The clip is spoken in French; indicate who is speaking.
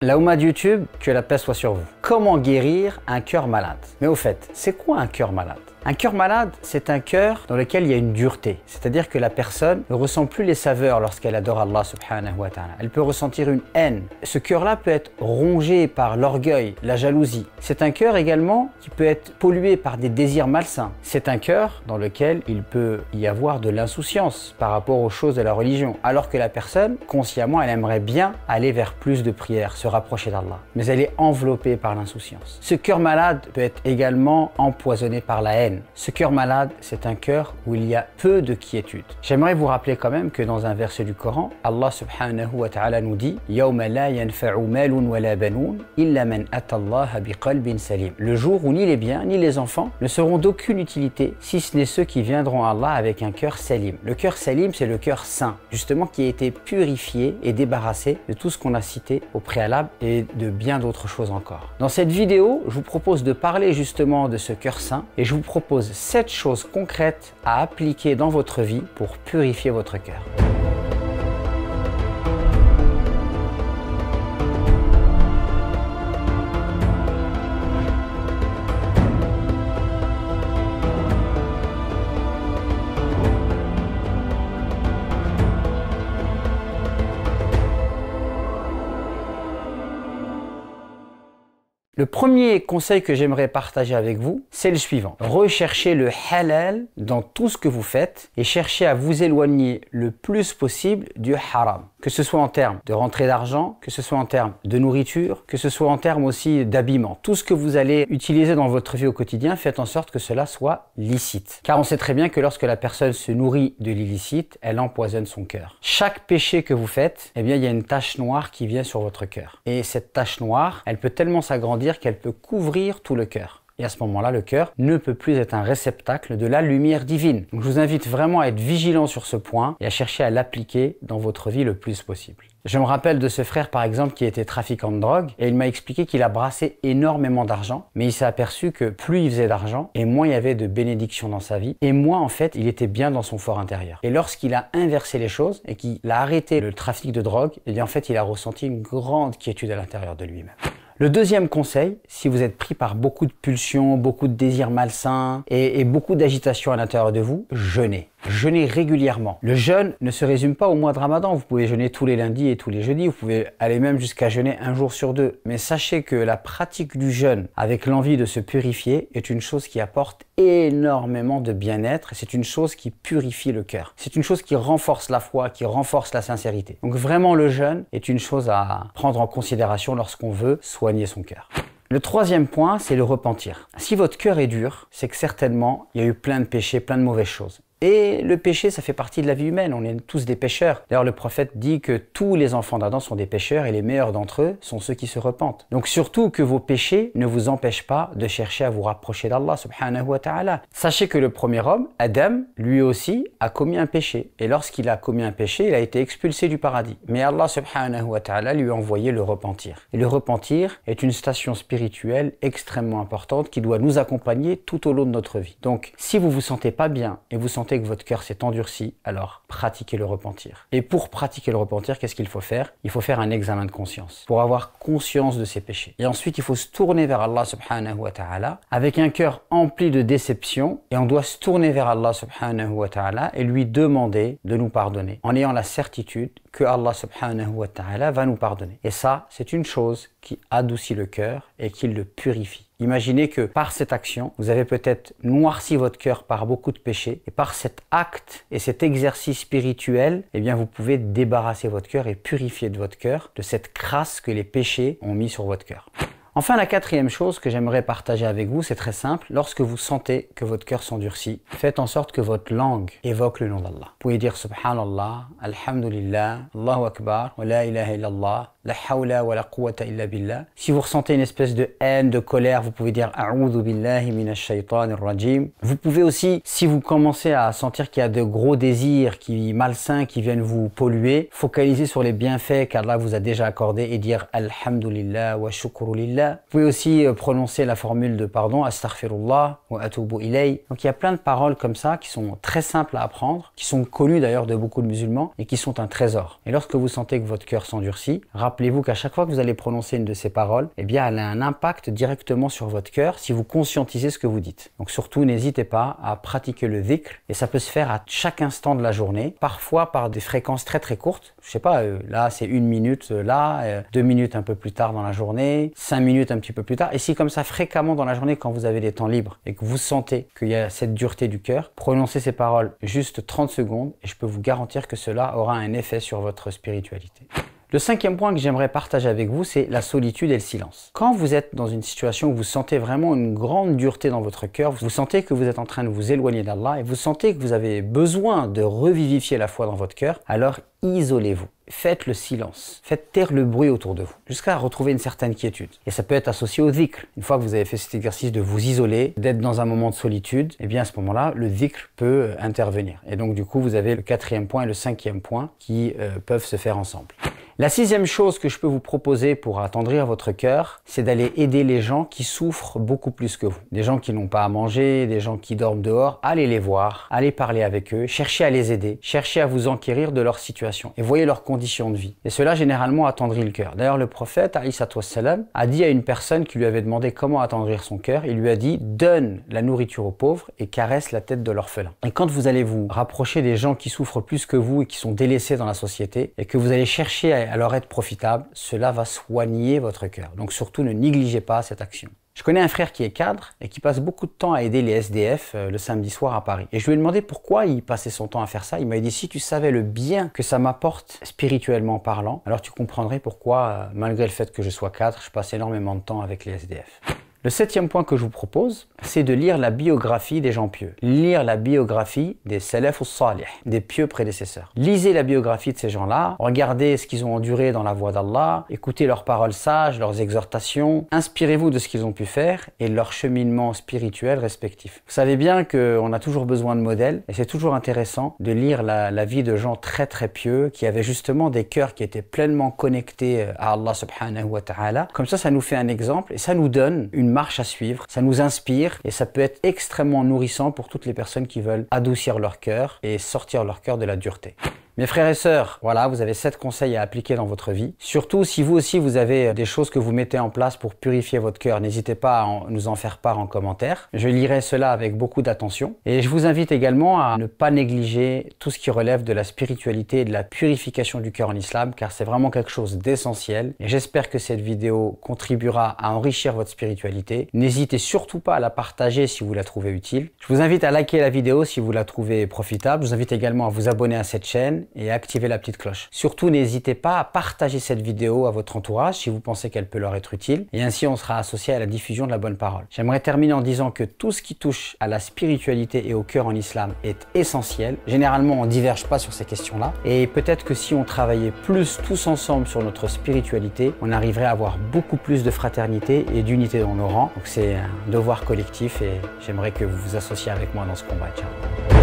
Speaker 1: L'auma de YouTube, que la paix soit sur vous comment guérir un cœur malade. Mais au fait, c'est quoi un cœur malade un cœur malade, c'est un cœur dans lequel il y a une dureté. C'est-à-dire que la personne ne ressent plus les saveurs lorsqu'elle adore Allah subhanahu wa ta'ala. Elle peut ressentir une haine. Ce cœur-là peut être rongé par l'orgueil, la jalousie. C'est un cœur également qui peut être pollué par des désirs malsains. C'est un cœur dans lequel il peut y avoir de l'insouciance par rapport aux choses de la religion. Alors que la personne, consciemment, elle aimerait bien aller vers plus de prières, se rapprocher d'Allah. Mais elle est enveloppée par insouciance. Ce cœur malade peut être également empoisonné par la haine. Ce cœur malade, c'est un cœur où il y a peu de quiétude. J'aimerais vous rappeler quand même que dans un verset du Coran, Allah subhanahu wa ta'ala nous dit Le jour où ni les biens ni les enfants ne seront d'aucune utilité si ce n'est ceux qui viendront à Allah avec un cœur salim. Le cœur salim, c'est le cœur saint, justement qui a été purifié et débarrassé de tout ce qu'on a cité au préalable et de bien d'autres choses encore. Dans cette vidéo, je vous propose de parler justement de ce cœur sain et je vous propose 7 choses concrètes à appliquer dans votre vie pour purifier votre cœur. Le premier conseil que j'aimerais partager avec vous, c'est le suivant. Recherchez le halal dans tout ce que vous faites et cherchez à vous éloigner le plus possible du haram. Que ce soit en termes de rentrée d'argent, que ce soit en termes de nourriture, que ce soit en termes aussi d'habillement. Tout ce que vous allez utiliser dans votre vie au quotidien, faites en sorte que cela soit licite. Car on sait très bien que lorsque la personne se nourrit de l'illicite, elle empoisonne son cœur. Chaque péché que vous faites, eh bien, il y a une tache noire qui vient sur votre cœur. Et cette tache noire, elle peut tellement s'agrandir qu'elle peut couvrir tout le cœur. Et à ce moment-là, le cœur ne peut plus être un réceptacle de la lumière divine. Donc je vous invite vraiment à être vigilant sur ce point et à chercher à l'appliquer dans votre vie le plus possible. Je me rappelle de ce frère par exemple qui était trafiquant de drogue et il m'a expliqué qu'il a brassé énormément d'argent mais il s'est aperçu que plus il faisait d'argent et moins il y avait de bénédictions dans sa vie et moins en fait il était bien dans son fort intérieur. Et lorsqu'il a inversé les choses et qu'il a arrêté le trafic de drogue, et eh bien en fait il a ressenti une grande quiétude à l'intérieur de lui-même. Le deuxième conseil, si vous êtes pris par beaucoup de pulsions, beaucoup de désirs malsains et, beaucoup d'agitation à l'intérieur de vous, jeûnez jeûner régulièrement. Le jeûne ne se résume pas au mois de Ramadan. Vous pouvez jeûner tous les lundis et tous les jeudis. Vous pouvez aller même jusqu'à jeûner un jour sur deux. Mais sachez que la pratique du jeûne avec l'envie de se purifier est une chose qui apporte énormément de bien-être. C'est une chose qui purifie le cœur. C'est une chose qui renforce la foi, qui renforce la sincérité. Donc vraiment, le jeûne est une chose à prendre en considération lorsqu'on veut soigner son cœur. Le troisième point, c'est le repentir. Si votre cœur est dur, c'est que certainement, il y a eu plein de péchés, plein de mauvaises choses. Et le péché, ça fait partie de la vie humaine. On est tous des pécheurs. D'ailleurs, le prophète dit que tous les enfants d'Adam sont des pécheurs et les meilleurs d'entre eux sont ceux qui se repentent. Donc surtout que vos péchés ne vous empêchent pas de chercher à vous rapprocher d'Allah subhanahu wa ta'ala. Sachez que le premier homme, Adam, lui aussi, a commis un péché. Et lorsqu'il a commis un péché, il a été expulsé du paradis. Mais Allah subhanahu wa ta'ala lui a envoyé le repentir. Et le repentir est une station spirituelle extrêmement importante qui doit nous accompagner tout au long de notre vie. Donc, si vous vous sentez pas bien et vous sentez que votre cœur s'est endurci, alors pratiquez le repentir. Et pour pratiquer le repentir, qu'est-ce qu'il faut faire Il faut faire un examen de conscience pour avoir conscience de ses péchés. Et ensuite, il faut se tourner vers Allah subhanahu wa ta'ala avec un cœur empli de déception et on doit se tourner vers Allah subhanahu wa ta'ala et lui demander de nous pardonner en ayant la certitude que Allah subhanahu wa ta'ala va nous pardonner. Et ça, c'est une chose qui adoucit le cœur et qui le purifie. Imaginez que par cette action, vous avez peut-être noirci votre cœur par beaucoup de péchés, et par cet acte et cet exercice spirituel, eh bien, vous pouvez débarrasser votre cœur et purifier de votre cœur de cette crasse que les péchés ont mis sur votre cœur. Enfin, la quatrième chose que j'aimerais partager avec vous, c'est très simple. Lorsque vous sentez que votre cœur s'endurcit, faites en sorte que votre langue évoque le nom d'Allah. Vous pouvez dire Subhanallah, Alhamdulillah, Allahu Akbar, wa la ilaha illallah, la hawla wa la quwata illa billah. Si vous ressentez une espèce de haine, de colère, vous pouvez dire A'udhu billahi minash rajim. Vous pouvez aussi, si vous commencez à sentir qu'il y a de gros désirs qui malsains qui viennent vous polluer, focaliser sur les bienfaits qu'Allah vous a déjà accordés et dire Alhamdulillah wa shukrulillah vous pouvez aussi euh, prononcer la formule de pardon, astaghfirullah ou atubu ilay. Donc il y a plein de paroles comme ça qui sont très simples à apprendre, qui sont connues d'ailleurs de beaucoup de musulmans et qui sont un trésor. Et lorsque vous sentez que votre cœur s'endurcit, rappelez-vous qu'à chaque fois que vous allez prononcer une de ces paroles, eh bien elle a un impact directement sur votre cœur si vous conscientisez ce que vous dites. Donc surtout n'hésitez pas à pratiquer le dhikr et ça peut se faire à chaque instant de la journée, parfois par des fréquences très très courtes. Je sais pas, euh, là c'est une minute, euh, là deux minutes un peu plus tard dans la journée, cinq minutes minutes un petit peu plus tard. Et si comme ça fréquemment dans la journée, quand vous avez des temps libres et que vous sentez qu'il y a cette dureté du cœur, prononcez ces paroles juste 30 secondes et je peux vous garantir que cela aura un effet sur votre spiritualité. Le cinquième point que j'aimerais partager avec vous, c'est la solitude et le silence. Quand vous êtes dans une situation où vous sentez vraiment une grande dureté dans votre cœur, vous sentez que vous êtes en train de vous éloigner d'Allah et vous sentez que vous avez besoin de revivifier la foi dans votre cœur, alors isolez-vous. Faites le silence, faites taire le bruit autour de vous, jusqu'à retrouver une certaine quiétude. Et ça peut être associé au zikr. Une fois que vous avez fait cet exercice de vous isoler, d'être dans un moment de solitude, et eh bien à ce moment-là, le zikr peut intervenir. Et donc du coup, vous avez le quatrième point et le cinquième point qui euh, peuvent se faire ensemble. La sixième chose que je peux vous proposer pour attendrir votre cœur, c'est d'aller aider les gens qui souffrent beaucoup plus que vous. Des gens qui n'ont pas à manger, des gens qui dorment dehors, allez les voir, allez parler avec eux, cherchez à les aider, cherchez à vous enquérir de leur situation et voyez leurs conditions de vie. Et cela généralement attendrit le cœur. D'ailleurs, le prophète salam, a dit à une personne qui lui avait demandé comment attendrir son cœur, il lui a dit donne la nourriture aux pauvres et caresse la tête de l'orphelin. Et quand vous allez vous rapprocher des gens qui souffrent plus que vous et qui sont délaissés dans la société et que vous allez chercher à alors être profitable, cela va soigner votre cœur. Donc surtout ne négligez pas cette action. Je connais un frère qui est cadre et qui passe beaucoup de temps à aider les SDF euh, le samedi soir à Paris. Et je lui ai demandé pourquoi il passait son temps à faire ça. Il m'a dit si tu savais le bien que ça m'apporte spirituellement parlant, alors tu comprendrais pourquoi, euh, malgré le fait que je sois cadre, je passe énormément de temps avec les SDF. Le septième point que je vous propose, c'est de lire la biographie des gens pieux. Lire la biographie des salaf ou salih, des pieux prédécesseurs. Lisez la biographie de ces gens-là, regardez ce qu'ils ont enduré dans la voie d'Allah, écoutez leurs paroles sages, leurs exhortations, inspirez-vous de ce qu'ils ont pu faire et leur cheminement spirituel respectif. Vous savez bien qu'on a toujours besoin de modèles et c'est toujours intéressant de lire la, vie de gens très très pieux qui avaient justement des cœurs qui étaient pleinement connectés à Allah subhanahu wa ta'ala. Comme ça, ça nous fait un exemple et ça nous donne une marche à suivre, ça nous inspire et ça peut être extrêmement nourrissant pour toutes les personnes qui veulent adoucir leur cœur et sortir leur cœur de la dureté. Mes frères et sœurs, voilà, vous avez sept conseils à appliquer dans votre vie. Surtout si vous aussi vous avez euh, des choses que vous mettez en place pour purifier votre cœur, n'hésitez pas à nous en faire part en commentaire. Je lirai cela avec beaucoup d'attention et je vous invite également à ne pas négliger tout ce qui relève de la spiritualité et de la purification du cœur en islam car c'est vraiment quelque chose d'essentiel et j'espère que cette vidéo contribuera à enrichir votre spiritualité. N'hésitez surtout pas à la partager si vous la trouvez utile. Je vous invite à liker la vidéo si vous la trouvez profitable. Je vous invite également à vous abonner à cette chaîne et activer la petite cloche. Surtout, n'hésitez pas à partager cette vidéo à votre entourage si vous pensez qu'elle peut leur être utile et ainsi on sera associé à la diffusion de la bonne parole. J'aimerais terminer en disant que tout ce qui touche à la spiritualité et au cœur en islam est essentiel. Généralement, on ne diverge pas sur ces questions-là et peut-être que si on travaillait plus tous ensemble sur notre spiritualité, on arriverait à avoir beaucoup plus de fraternité et d'unité dans nos rangs. Donc c'est un devoir collectif et j'aimerais que vous vous associez avec moi dans ce combat. Ciao.